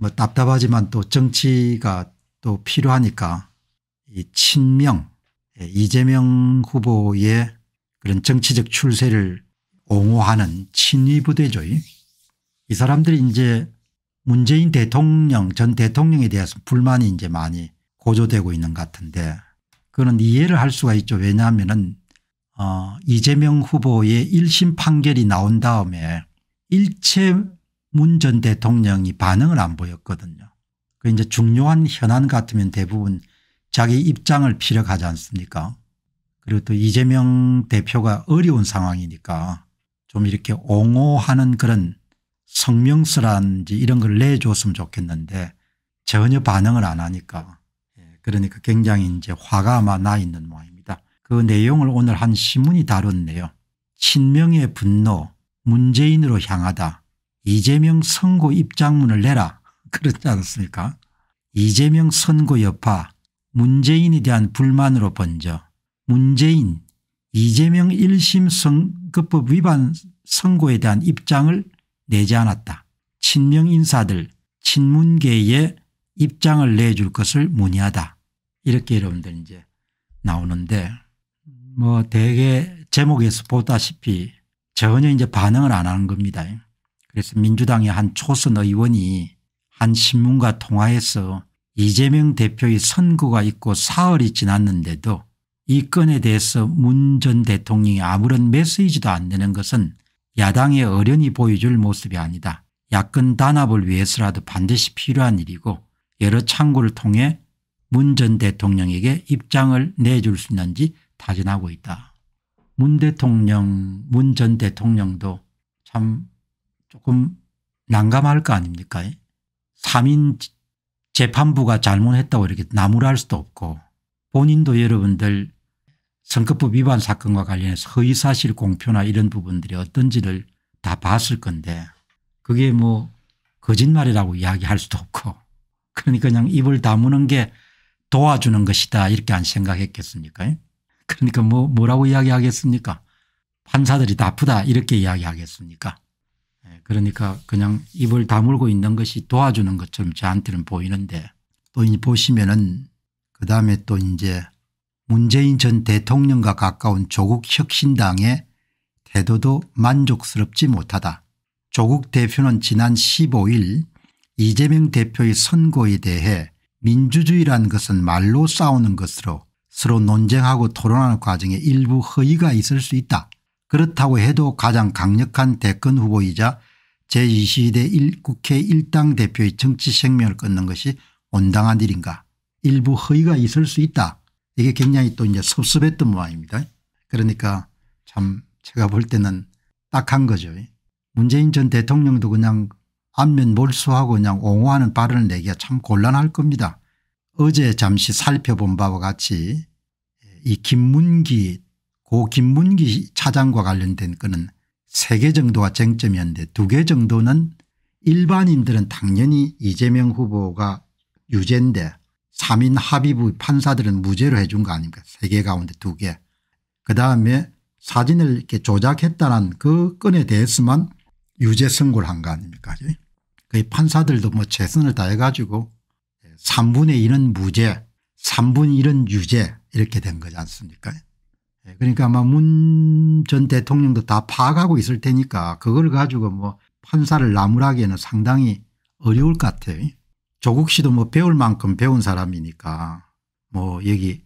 뭐 답답하지만 또 정치가 또 필요하니까 이 친명 예, 이재명 후보의 그런 정치적 출세를 옹호하는 친위부대죠. 이 사람들이 이제 문재인 대통령 전 대통령에 대해서 불만이 이제 많이 고조되고 있는 것 같은데 그거는 이해를 할 수가 있죠. 왜냐하면은 어 이재명 후보의 1심 판결이 나온 다음에 일체 문전 대통령이 반응을 안 보였거든요. 그 이제 중요한 현안 같으면 대부분 자기 입장을 피력하지 않습니까? 그리고 또 이재명 대표가 어려운 상황이니까 좀 이렇게 옹호하는 그런 성명서란지 이런 걸 내줬으면 좋겠는데 전혀 반응을 안 하니까 예, 그러니까 굉장히 이제 화가 아마 나 있는 모양입니다. 그 내용을 오늘 한 신문이 다뤘네요. 친명의 분노 문재인으로 향하다 이재명 선고 입장문을 내라 그렇지 않습니까 이재명 선고 여파 문재인에 대한 불만으로 번져 문재인 이재명 1심 선거법 위반 선고에 대한 입장을 내지 않았다. 친명 인사들 친문계의 입장을 내줄 것을 문의하다. 이렇게 여러분들 이제 나오는데 뭐 대개 제목에서 보다시피 전혀 이제 반응을 안 하는 겁니다. 그래서 민주당의 한 초선 의원이 한 신문과 통화해서 이재명 대표의 선거가 있고 사흘이 지났는데도 이 건에 대해서 문 전 대통령이 아무런 메시지도 안 내는 것은 야당의 어련히 보여줄 모습이 아니다. 야권 단합을 위해서라도 반드시 필요한 일이고 여러 창구를 통해 문 전 대통령에게 입장을 내줄 수 있는지 다짐하고 있다. 문 대통령 문 전 대통령도 참 조금 난감할 거 아닙니까? 3인 재판부가 잘못했다고 이렇게 나무랄 수도 없고 본인도 여러분들 선거법 위반 사건과 관련해서 허위사실 공표나 이런 부분들이 어떤지를 다 봤을 건데 그게 뭐 거짓말이라고 이야기할 수도 없고 그러니까 그냥 입을 다무는 게 도와주는 것이다 이렇게 안 생각했겠습니까 그러니까 뭐 뭐라고 이야기하겠습니까 판사들이 나쁘다 이렇게 이야기하겠습니까 예, 그러니까 그냥 입을 다물고 있는 것이 도와주는 것처럼 저한테는 보이는데 또 보시면은 그다음에 또 이제 문재인 전 대통령과 가까운 조국 혁신당의 태도도 만족스럽지 못하다. 조국 대표는 지난 15일 이재명 대표의 선거에 대해 민주주의란 것은 말로 싸우는 것으로 서로 논쟁하고 토론하는 과정에 일부 허위가 있을 수 있다. 그렇다고 해도 가장 강력한 대권 후보이자 제2시대 국회 일당 대표의 정치 생명을 끊는 것이 온당한 일인가 일부 허위가 있을 수 있다. 이게 굉장히 또 이제 섭섭했던 모양입니다. 그러니까 참 제가 볼 때는 딱 한 거죠. 문재인 전 대통령도 그냥 안면 몰수하고 그냥 옹호하는 발언을 내기가 참 곤란할 겁니다. 어제 잠시 살펴본 바와 같이 이 김문기 고 김문기 차장과 관련된 건은 3개 정도가 쟁점이었는데 2개 정도는 일반인들은 당연히 이재명 후보가 유죄인데 3인 합의부 판사들은 무죄로 해준 거 아닙니까 3개 가운데 2개 그다음에 사진을 이렇게 조작했다는 그 건에 대해서만 유죄 선고를 한 거 아닙니까 그 판사들도 뭐 최선을 다해 가지고 3분의 1은 무죄 3분의 1은 유죄 이렇게 된 거지 않습니까 예, 그러니까 아마 문 전 대통령도 다 파악하고 있을 테니까 그걸 가지고 뭐 판사를 나무라기에는 상당히 어려울 것 같아요. 조국 씨도 뭐 배울 만큼 배운 사람이니까 뭐 여기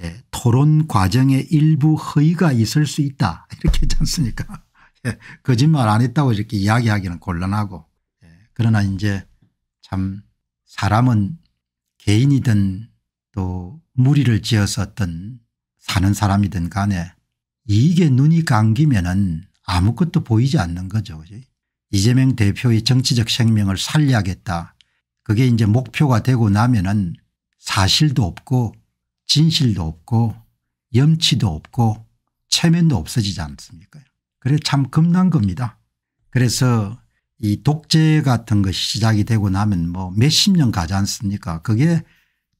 예, 토론 과정에 일부 허위가 있을 수 있다 이렇게 했지 않습니까 예, 거짓말 안 했다고 이렇게 이야기하기는 곤란하고 예, 그러나 이제 참 사람은 개인이든 또 무리를 지어서 어떤 사는 사람이든 간에 이게 눈이 감기면은 아무것도 보이지 않는 거죠. 그치? 이재명 대표의 정치적 생명을 살려야겠다. 그게 이제 목표가 되고 나면은 사실도 없고 진실도 없고 염치도 없고 체면도 없어지지 않습니까? 그래 참 겁난 겁니다. 그래서 이 독재 같은 것이 시작이 되고 나면 뭐 몇십 년 가지 않습니까? 그게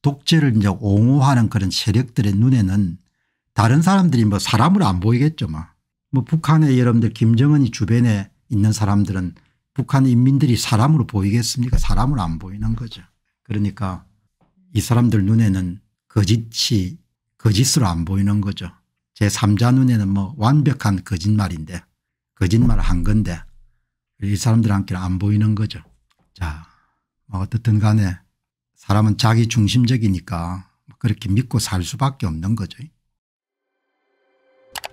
독재를 이제 옹호하는 그런 세력들의 눈에는 다른 사람들이 뭐사람을안 보이겠죠. 뭐, 뭐 북한의 여러분들 김정은이 주변에 있는 사람들은 북한 인민들이 사람으로 보이겠습니까 사람으안 보이는 거죠. 그러니까 이 사람들 눈에는 거짓이 거짓으로 안 보이는 거죠. 제3자 눈에는 뭐 완벽한 거짓말인데 거짓말을 한 건데 이 사람들한테는 안 보이는 거죠. 자 뭐 어떻든 간에 사람은 자기 중심적이니까 그렇게 믿고 살 수밖에 없는 거죠.